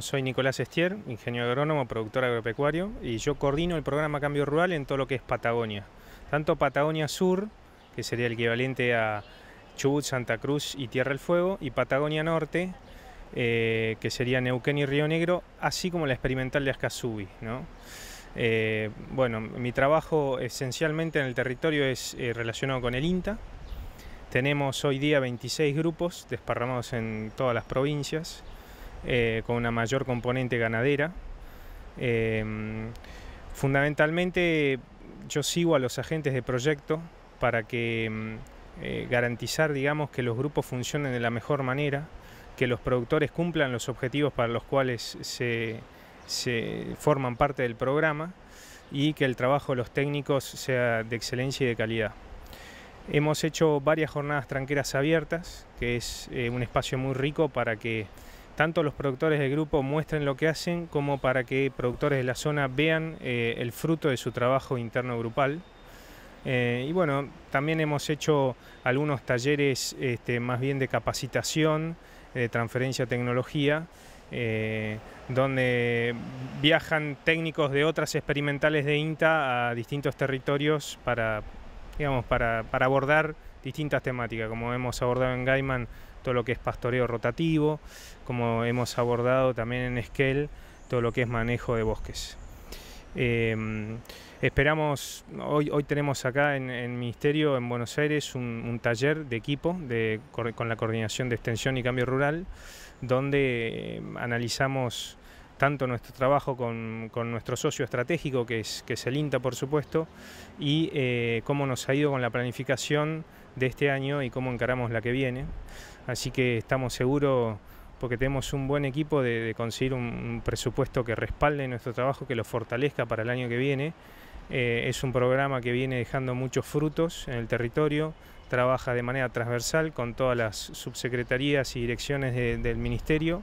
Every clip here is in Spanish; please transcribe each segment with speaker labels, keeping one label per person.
Speaker 1: Soy Nicolás Estier, ingeniero agrónomo, productor agropecuario y yo coordino el programa Cambio Rural en todo lo que es Patagonia. Tanto Patagonia Sur, que sería el equivalente a Chubut, Santa Cruz y Tierra del Fuego, y Patagonia Norte, eh, que sería Neuquén y Río Negro, así como la experimental de Ascasubi. Eh, bueno, mi trabajo esencialmente en el territorio es eh, relacionado con el INTA. Tenemos hoy día 26 grupos desparramados en todas las provincias. Eh, con una mayor componente ganadera. Eh, fundamentalmente yo sigo a los agentes de proyecto para que mm, eh, garantizar digamos que los grupos funcionen de la mejor manera, que los productores cumplan los objetivos para los cuales se, forman parte del programa y que el trabajo de los técnicos sea de excelencia y de calidad. Hemos hecho varias jornadas tranqueras abiertas, que es un espacio muy rico para que tanto los productores del grupo muestren lo que hacen como para que productores de la zona vean eh, el fruto de su trabajo interno grupal. Eh, y bueno, también hemos hecho algunos talleres este, más bien de capacitación, eh, de transferencia de tecnología, donde viajan técnicos de otras experimentales de INTA a distintos territorios para, digamos, para abordar distintas temáticas, como hemos abordado en Gaiman todo lo que es pastoreo rotativo, como hemos abordado también en Esquel todo lo que es manejo de bosques. Em, esperamos, hoy, hoy tenemos acá en, el Ministerio, en Buenos Aires, un, taller de equipo con la coordinación de extensión y cambio rural, donde em, analizamos tanto nuestro trabajo con, nuestro socio estratégico, que es, que es el INTA, por supuesto, y eh, cómo nos ha ido con la planificación de este año y cómo encaramos la que viene. Así que estamos seguros, porque tenemos un buen equipo, de, conseguir un, presupuesto que respalde nuestro trabajo, que lo fortalezca para el año que viene. Eh, es un programa que viene dejando muchos frutos en el territorio, trabaja de manera transversal con todas las subsecretarías y direcciones del Ministerio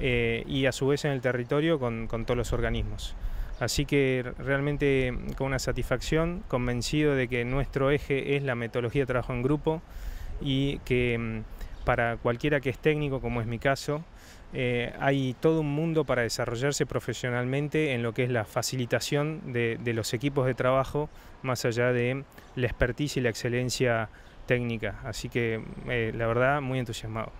Speaker 1: eh, y a su vez en el territorio con todos los organismos. Así que realmente con una satisfacción, convencido de que nuestro eje es la metodología de trabajo en grupo y que mm, para cualquiera que es técnico, como es mi caso, eh, hay todo un mundo para desarrollarse profesionalmente en lo que es la facilitación de, los equipos de trabajo, más allá de la expertise y la excelencia técnica. Así que, eh, la verdad, muy entusiasmado.